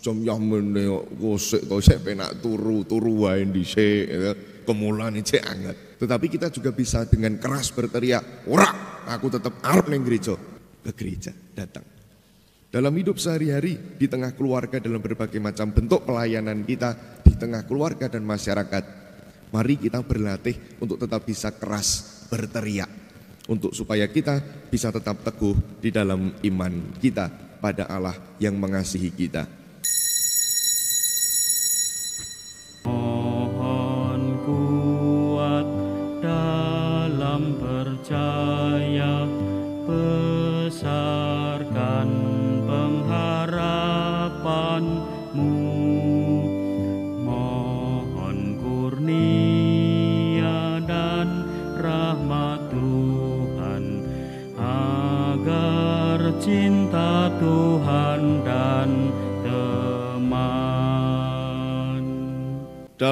jam yang mene kusik kok sik penak turu turu wae dhisik ini saya kan? anget tetapi kita juga bisa dengan keras berteriak ora aku tetap arep ning gereja ke gereja datang dalam hidup sehari-hari di tengah keluarga dalam berbagai macam bentuk pelayanan kita di tengah keluarga dan masyarakat mari kita berlatih untuk tetap bisa keras berteriak untuk supaya kita bisa tetap teguh di dalam iman kita pada Allah yang mengasihi kita.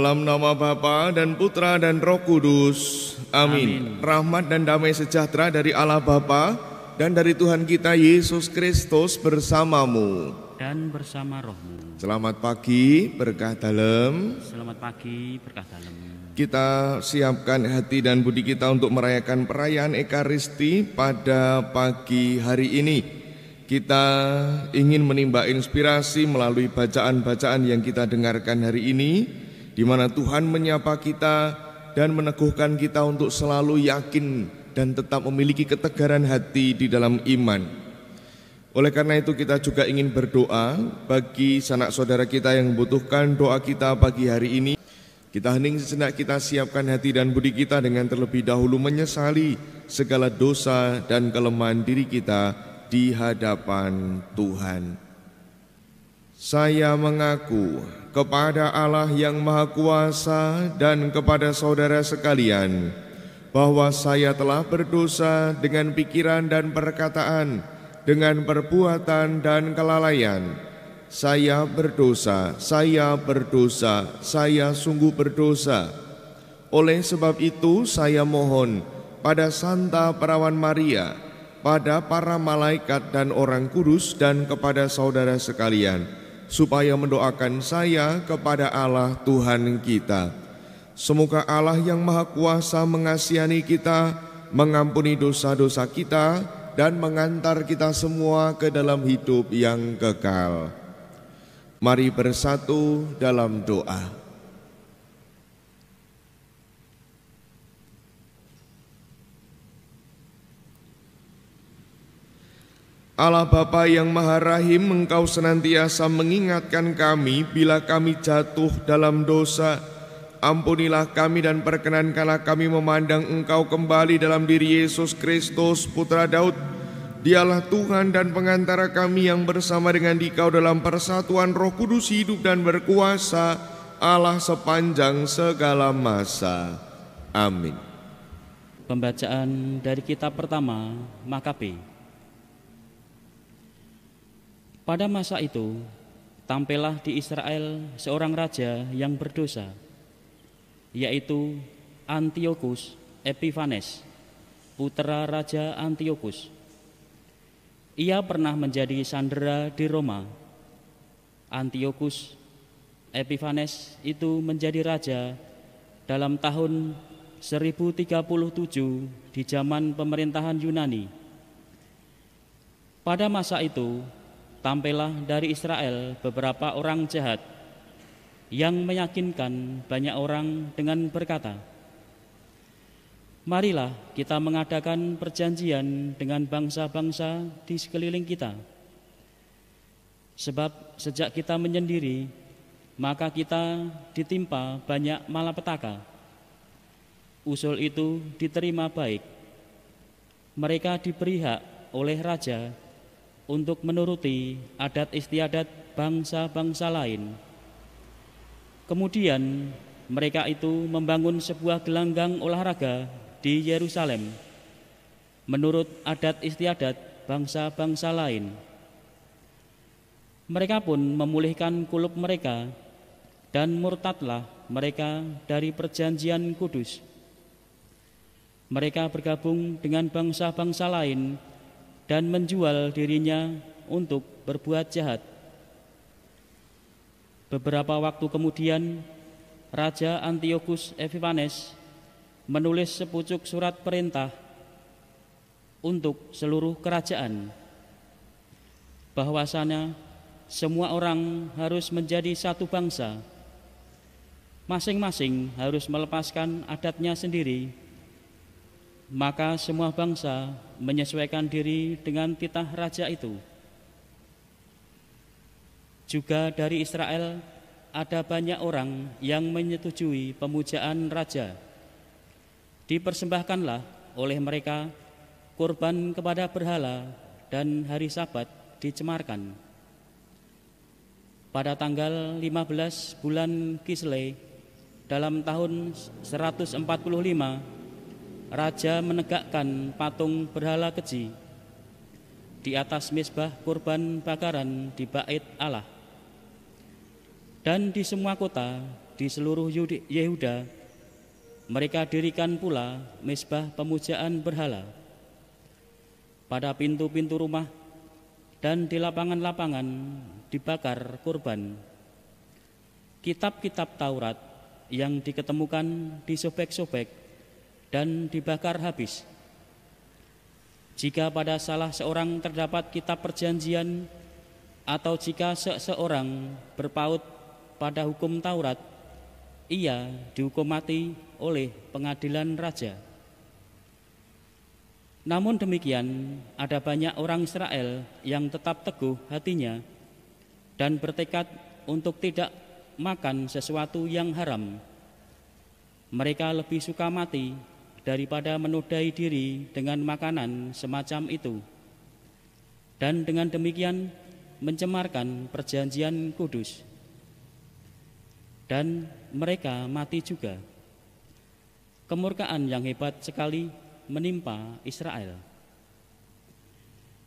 Dalam nama Bapa dan Putra dan Roh Kudus. Amin. Amin. Rahmat dan damai sejahtera dari Allah Bapa dan dari Tuhan kita Yesus Kristus bersamamu dan bersama rohmu. Selamat pagi, berkah dalam. Selamat pagi, berkah dalam. Kita siapkan hati dan budi kita untuk merayakan perayaan Ekaristi pada pagi hari ini kita ingin menimba inspirasi melalui bacaan-bacaan yang kita dengarkan hari ini di mana Tuhan menyapa kita dan meneguhkan kita untuk selalu yakin dan tetap memiliki ketegaran hati di dalam iman. Oleh karena itu kita juga ingin berdoa bagi sanak saudara kita yang membutuhkan doa kita pagi hari ini. Kita hening sejenak kita siapkan hati dan budi kita dengan terlebih dahulu menyesali segala dosa dan kelemahan diri kita di hadapan Tuhan. Saya mengaku kepada Allah yang Maha Kuasa dan kepada saudara sekalian bahwa saya telah berdosa dengan pikiran dan perkataan, dengan perbuatan dan kelalaian. Saya berdosa, saya berdosa, saya sungguh berdosa. Oleh sebab itu, saya mohon pada Santa Perawan Maria, pada para malaikat dan orang kudus, dan kepada saudara sekalian supaya mendoakan saya kepada Allah Tuhan kita. Semoga Allah yang Maha Kuasa mengasihani kita, mengampuni dosa-dosa kita, dan mengantar kita semua ke dalam hidup yang kekal. Mari bersatu dalam doa. Allah Bapa yang Maha Rahim, Engkau senantiasa mengingatkan kami bila kami jatuh dalam dosa. Ampunilah kami dan perkenankanlah kami memandang Engkau kembali dalam diri Yesus Kristus, Putra Daud. Dialah Tuhan dan pengantara kami yang bersama dengan Dikau dalam persatuan Roh Kudus hidup dan berkuasa Allah sepanjang segala masa. Amin. Pembacaan dari kitab pertama Makabe pada masa itu, tampillah di Israel seorang raja yang berdosa, yaitu Antiochus Epiphanes, putera Raja Antiochus. Ia pernah menjadi sandera di Roma. Antiochus Epiphanes itu menjadi raja dalam tahun 1037 di zaman pemerintahan Yunani. Pada masa itu, tampillah dari Israel beberapa orang jahat yang meyakinkan banyak orang dengan berkata, Marilah kita mengadakan perjanjian dengan bangsa-bangsa di sekeliling kita. Sebab sejak kita menyendiri, maka kita ditimpa banyak malapetaka. Usul itu diterima baik. Mereka diberi hak oleh raja untuk menuruti adat istiadat bangsa-bangsa lain. Kemudian mereka itu membangun sebuah gelanggang olahraga di Yerusalem menurut adat istiadat bangsa-bangsa lain. Mereka pun memulihkan kulub mereka dan murtadlah mereka dari perjanjian kudus. Mereka bergabung dengan bangsa-bangsa lain dan menjual dirinya untuk berbuat jahat. Beberapa waktu kemudian, Raja Antiochus Epiphanes menulis sepucuk surat perintah untuk seluruh kerajaan bahwasanya semua orang harus menjadi satu bangsa masing-masing harus melepaskan adatnya sendiri maka semua bangsa menyesuaikan diri dengan titah raja itu. Juga dari Israel ada banyak orang yang menyetujui pemujaan raja. Dipersembahkanlah oleh mereka kurban kepada berhala dan hari sabat dicemarkan. Pada tanggal 15 bulan Kisle dalam tahun 145 Raja menegakkan patung berhala keji di atas misbah kurban bakaran di bait Allah. Dan di semua kota di seluruh Yehuda mereka dirikan pula misbah pemujaan berhala pada pintu-pintu rumah dan di lapangan-lapangan dibakar kurban. Kitab-kitab Taurat yang diketemukan di disobek-sobek dan dibakar habis. Jika pada salah seorang terdapat kitab perjanjian atau jika seseorang berpaut pada hukum Taurat, ia dihukum mati oleh pengadilan raja. Namun demikian, ada banyak orang Israel yang tetap teguh hatinya dan bertekad untuk tidak makan sesuatu yang haram. Mereka lebih suka mati daripada menodai diri dengan makanan semacam itu, dan dengan demikian mencemarkan perjanjian kudus, dan mereka mati juga. Kemurkaan yang hebat sekali menimpa Israel.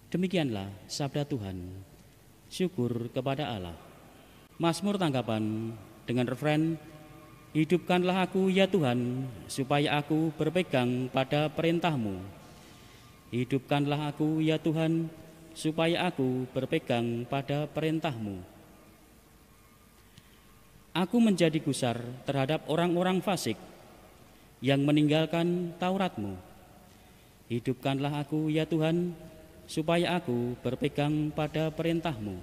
Demikianlah sabda Tuhan. Syukur kepada Allah. Mazmur tanggapan dengan referen Hidupkanlah aku ya Tuhan, supaya aku berpegang pada perintahmu. Hidupkanlah aku ya Tuhan, supaya aku berpegang pada perintahmu. Aku menjadi gusar terhadap orang-orang fasik yang meninggalkan Tauratmu. Hidupkanlah aku ya Tuhan, supaya aku berpegang pada perintahmu.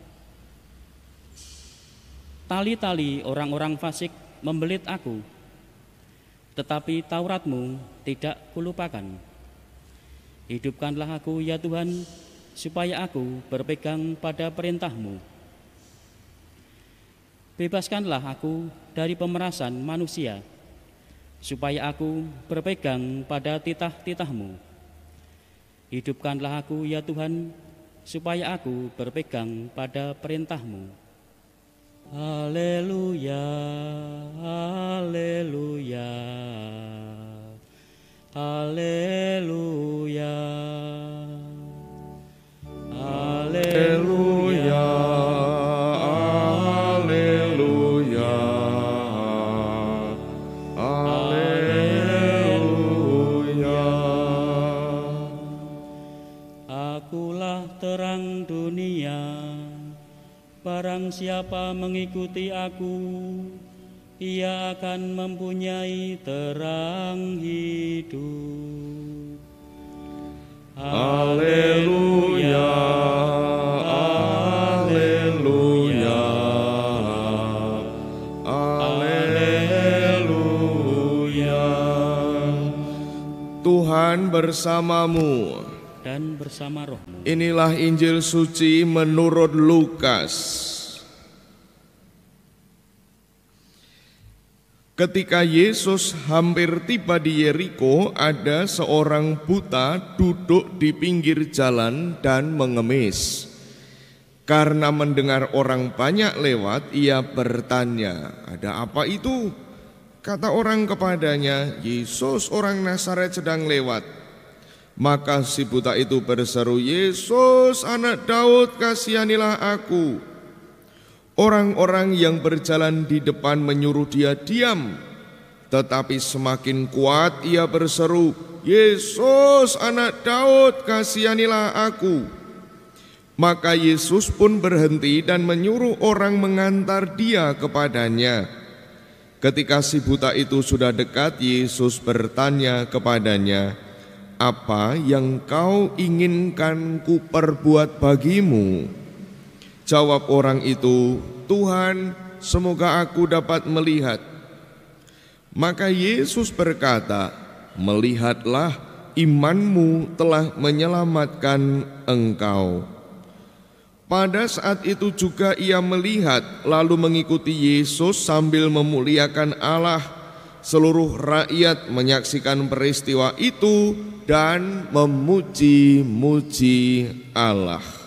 Tali-tali orang-orang fasik membelit aku, tetapi Tauratmu tidak kulupakan. Hidupkanlah aku ya Tuhan, supaya aku berpegang pada perintahmu. Bebaskanlah aku dari pemerasan manusia, supaya aku berpegang pada titah-titahmu. Hidupkanlah aku ya Tuhan, supaya aku berpegang pada perintahmu. Alleluia, Alleluia, Alleluia, Alleluia. siapa mengikuti aku, ia akan mempunyai terang hidup. Haleluya, haleluya, haleluya. Tuhan bersamamu dan bersama rohmu. Inilah Injil suci menurut Lukas. Ketika Yesus hampir tiba di Yeriko, ada seorang buta duduk di pinggir jalan dan mengemis. Karena mendengar orang banyak lewat, ia bertanya, "Ada apa itu?" Kata orang kepadanya, "Yesus, orang Nazaret sedang lewat." Maka si buta itu berseru, "Yesus, anak Daud, kasihanilah aku!" Orang-orang yang berjalan di depan menyuruh dia diam, tetapi semakin kuat ia berseru, "Yesus, Anak Daud, kasihanilah aku." Maka Yesus pun berhenti dan menyuruh orang mengantar dia kepadanya. Ketika si buta itu sudah dekat, Yesus bertanya kepadanya, "Apa yang kau inginkan kuperbuat bagimu?" Jawab orang itu, Tuhan semoga aku dapat melihat. Maka Yesus berkata, melihatlah imanmu telah menyelamatkan engkau. Pada saat itu juga ia melihat lalu mengikuti Yesus sambil memuliakan Allah. Seluruh rakyat menyaksikan peristiwa itu dan memuji-muji Allah.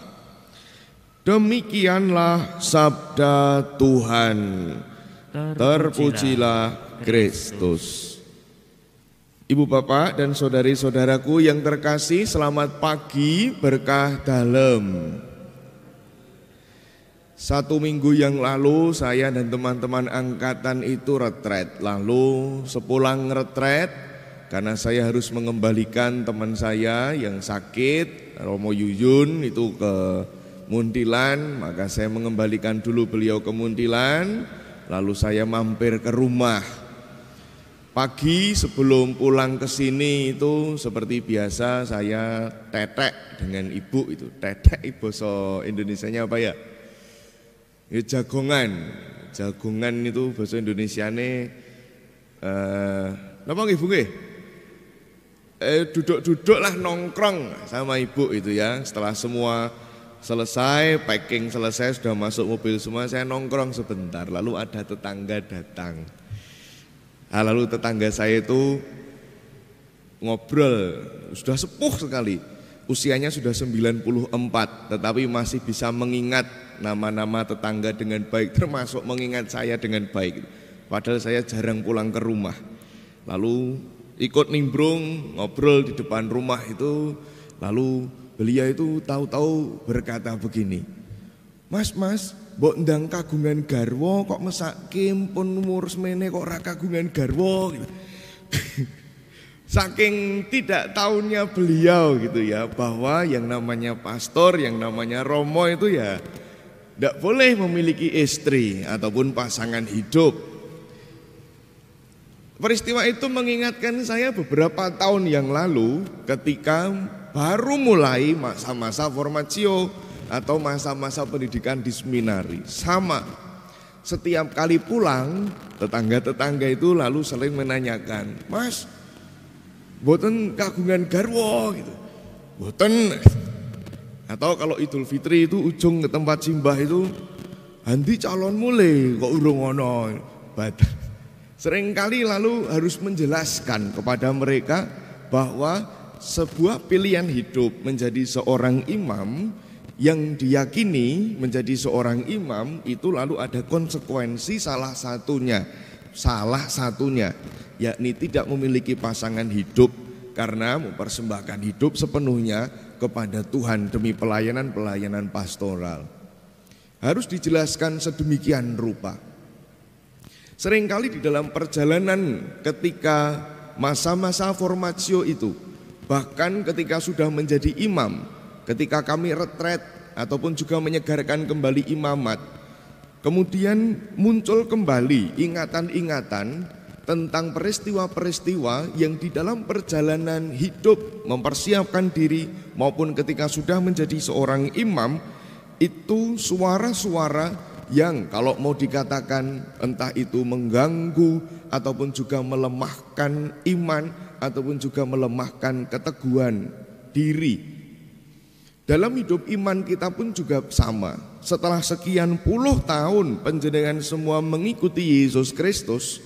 Demikianlah sabda Tuhan. Terpujilah Kristus. Ibu bapak dan saudari-saudaraku yang terkasih, selamat pagi berkah dalam. Satu minggu yang lalu saya dan teman-teman angkatan itu retret. Lalu sepulang retret karena saya harus mengembalikan teman saya yang sakit, Romo Yuyun itu ke Muntilan, maka saya mengembalikan dulu beliau ke Muntilan, lalu saya mampir ke rumah. Pagi sebelum pulang ke sini itu seperti biasa saya tetek dengan ibu itu. Tetek ibu Indonesia Indonesianya apa ya? Ya jagongan. Jagongan itu bahasa Indonesia eh apa nggih Bu nggih? Eh duduk lah nongkrong sama ibu itu ya setelah semua Selesai packing selesai sudah masuk mobil semua saya nongkrong sebentar lalu ada tetangga datang. Nah, lalu tetangga saya itu ngobrol sudah sepuh sekali. Usianya sudah 94 tetapi masih bisa mengingat nama-nama tetangga dengan baik termasuk mengingat saya dengan baik. Padahal saya jarang pulang ke rumah. Lalu ikut nimbrung ngobrol di depan rumah itu lalu Beliau itu tahu-tahu berkata begini, Mas, mas, Bok ndang kagungan garwo kok mesak kim pun umur semene kok ra kagungan garwo gitu. Saking tidak tahunya beliau gitu ya bahwa yang namanya pastor, yang namanya romo itu ya tidak boleh memiliki istri ataupun pasangan hidup. Peristiwa itu mengingatkan saya beberapa tahun yang lalu ketika baru mulai masa-masa formatio atau masa-masa pendidikan di seminari. Sama, setiap kali pulang tetangga-tetangga itu lalu sering menanyakan, Mas, boten kagungan garwo gitu. Boten. Atau kalau Idul Fitri itu ujung ke tempat simbah itu, nanti calon mulai kok urung ono. Sering kali lalu harus menjelaskan kepada mereka bahwa sebuah pilihan hidup menjadi seorang imam yang diyakini menjadi seorang imam itu lalu ada konsekuensi salah satunya salah satunya yakni tidak memiliki pasangan hidup karena mempersembahkan hidup sepenuhnya kepada Tuhan demi pelayanan-pelayanan pastoral harus dijelaskan sedemikian rupa seringkali di dalam perjalanan ketika masa-masa formatio itu Bahkan ketika sudah menjadi imam, ketika kami retret ataupun juga menyegarkan kembali imamat, kemudian muncul kembali ingatan-ingatan tentang peristiwa-peristiwa yang di dalam perjalanan hidup mempersiapkan diri maupun ketika sudah menjadi seorang imam itu suara-suara yang kalau mau dikatakan entah itu mengganggu ataupun juga melemahkan iman ataupun juga melemahkan keteguhan diri. Dalam hidup iman kita pun juga sama. Setelah sekian puluh tahun penjenengan semua mengikuti Yesus Kristus,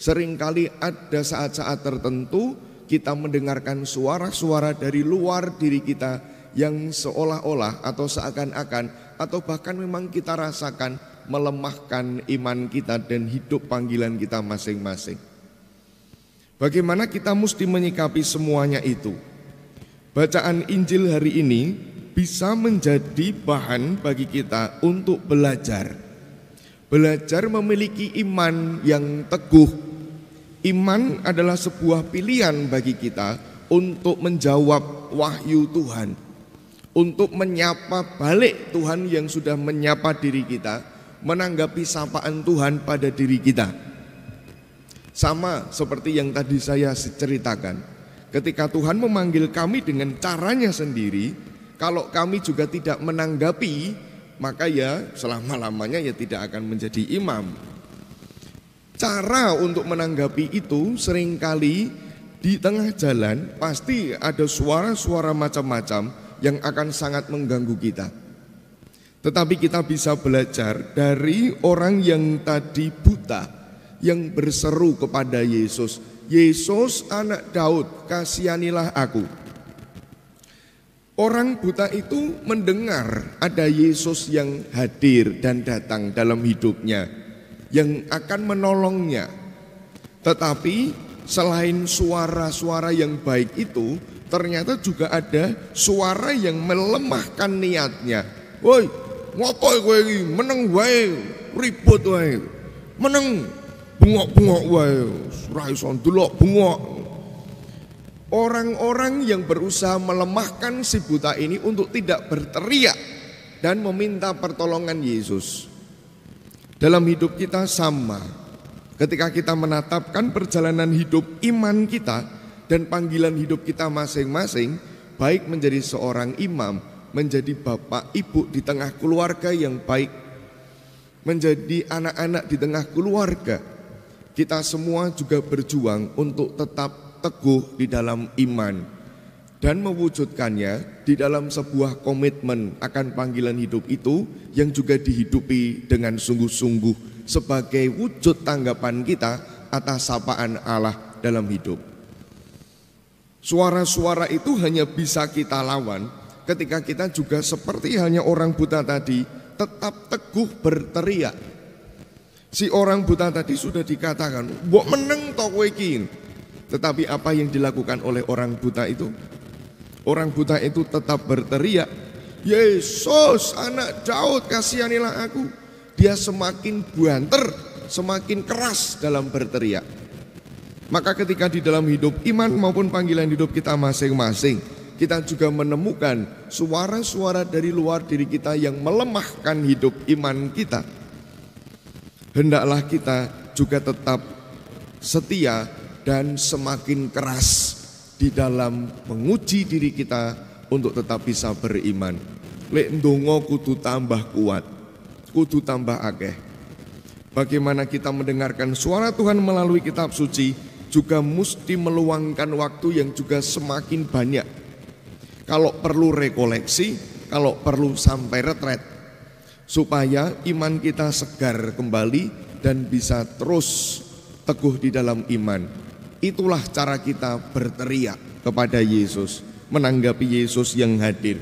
seringkali ada saat-saat tertentu kita mendengarkan suara-suara dari luar diri kita yang seolah-olah atau seakan-akan atau bahkan memang kita rasakan melemahkan iman kita dan hidup panggilan kita masing-masing. Bagaimana kita mesti menyikapi semuanya itu? Bacaan Injil hari ini bisa menjadi bahan bagi kita untuk belajar. Belajar memiliki iman yang teguh. Iman adalah sebuah pilihan bagi kita untuk menjawab wahyu Tuhan, untuk menyapa balik Tuhan yang sudah menyapa diri kita, menanggapi sapaan Tuhan pada diri kita. Sama seperti yang tadi saya ceritakan, ketika Tuhan memanggil kami dengan caranya sendiri, kalau kami juga tidak menanggapi, maka ya selama-lamanya ya tidak akan menjadi imam. Cara untuk menanggapi itu seringkali di tengah jalan pasti ada suara-suara macam-macam yang akan sangat mengganggu kita. Tetapi kita bisa belajar dari orang yang tadi buta yang berseru kepada Yesus, "Yesus, Anak Daud, kasihanilah aku." Orang buta itu mendengar ada Yesus yang hadir dan datang dalam hidupnya, yang akan menolongnya. Tetapi selain suara-suara yang baik itu, ternyata juga ada suara yang melemahkan niatnya. Woi, ngopo kowe iki meneng wae, ribut wae. Meneng bungok-bungok wae, ora iso ndelok Orang-orang yang berusaha melemahkan si buta ini untuk tidak berteriak dan meminta pertolongan Yesus. Dalam hidup kita sama. Ketika kita menatapkan perjalanan hidup iman kita dan panggilan hidup kita masing-masing, baik menjadi seorang imam, menjadi bapak ibu di tengah keluarga yang baik, menjadi anak-anak di tengah keluarga, kita semua juga berjuang untuk tetap teguh di dalam iman dan mewujudkannya di dalam sebuah komitmen akan panggilan hidup itu yang juga dihidupi dengan sungguh-sungguh sebagai wujud tanggapan kita atas sapaan Allah dalam hidup. Suara-suara itu hanya bisa kita lawan ketika kita juga seperti hanya orang buta tadi tetap teguh berteriak Si orang buta tadi sudah dikatakan, "Mbok meneng to Tetapi apa yang dilakukan oleh orang buta itu? Orang buta itu tetap berteriak, "Yesus, anak Daud, kasihanilah aku." Dia semakin buanter, semakin keras dalam berteriak. Maka ketika di dalam hidup iman maupun panggilan hidup kita masing-masing, kita juga menemukan suara-suara dari luar diri kita yang melemahkan hidup iman kita hendaklah kita juga tetap setia dan semakin keras di dalam menguji diri kita untuk tetap bisa beriman. Lek ndonga kudu tambah kuat, kudu tambah akeh. Bagaimana kita mendengarkan suara Tuhan melalui kitab suci juga mesti meluangkan waktu yang juga semakin banyak. Kalau perlu rekoleksi, kalau perlu sampai retret, supaya iman kita segar kembali dan bisa terus teguh di dalam iman. Itulah cara kita berteriak kepada Yesus, menanggapi Yesus yang hadir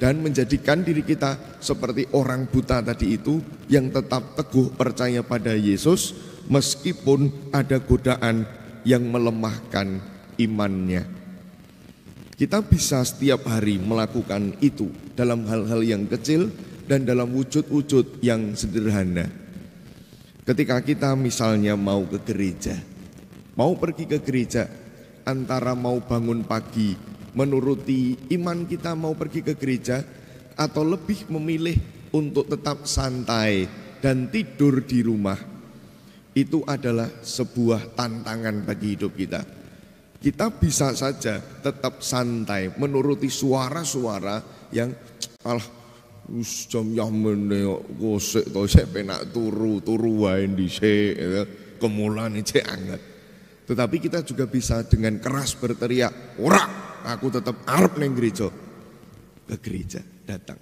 dan menjadikan diri kita seperti orang buta tadi itu yang tetap teguh percaya pada Yesus meskipun ada godaan yang melemahkan imannya. Kita bisa setiap hari melakukan itu dalam hal-hal yang kecil dan dalam wujud-wujud yang sederhana. Ketika kita misalnya mau ke gereja, mau pergi ke gereja, antara mau bangun pagi, menuruti iman kita mau pergi ke gereja, atau lebih memilih untuk tetap santai dan tidur di rumah, itu adalah sebuah tantangan bagi hidup kita. Kita bisa saja tetap santai, menuruti suara-suara yang Allah wis jam yamene kosek to penak turu turu wae dhisik ya kemulane cek anget tetapi kita juga bisa dengan keras berteriak ora aku tetap arep neng gereja ke gereja datang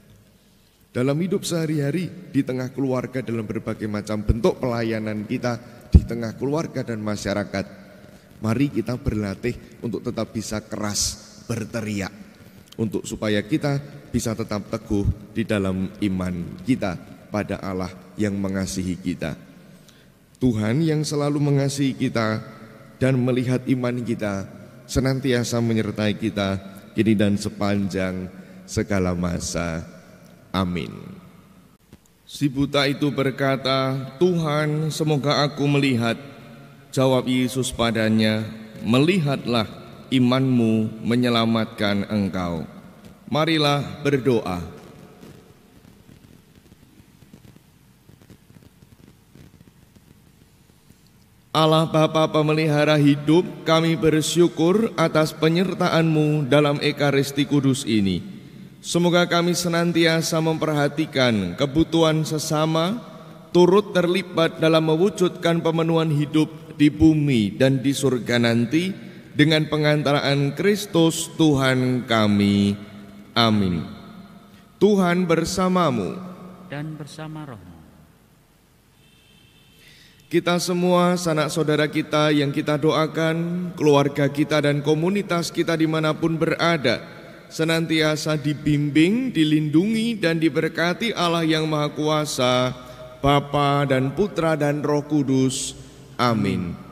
dalam hidup sehari-hari di tengah keluarga dalam berbagai macam bentuk pelayanan kita di tengah keluarga dan masyarakat mari kita berlatih untuk tetap bisa keras berteriak untuk supaya kita bisa tetap teguh di dalam iman kita pada Allah yang mengasihi kita. Tuhan yang selalu mengasihi kita dan melihat iman kita senantiasa menyertai kita kini dan sepanjang segala masa. Amin. Si buta itu berkata, "Tuhan, semoga aku melihat." Jawab Yesus padanya, "Melihatlah, imanmu menyelamatkan engkau." Marilah berdoa. Allah Bapa pemelihara hidup, kami bersyukur atas penyertaan-Mu dalam Ekaristi Kudus ini. Semoga kami senantiasa memperhatikan kebutuhan sesama, turut terlibat dalam mewujudkan pemenuhan hidup di bumi dan di surga nanti dengan pengantaraan Kristus Tuhan kami. Amin. Tuhan bersamamu dan bersama rohmu. Kita semua, sanak saudara kita yang kita doakan, keluarga kita dan komunitas kita dimanapun berada, senantiasa dibimbing, dilindungi dan diberkati Allah yang Maha Kuasa, Bapa dan Putra dan Roh Kudus. Amin.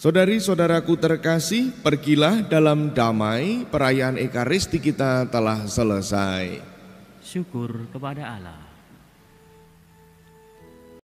Saudari-saudaraku terkasih, pergilah dalam damai perayaan Ekaristi kita telah selesai. Syukur kepada Allah.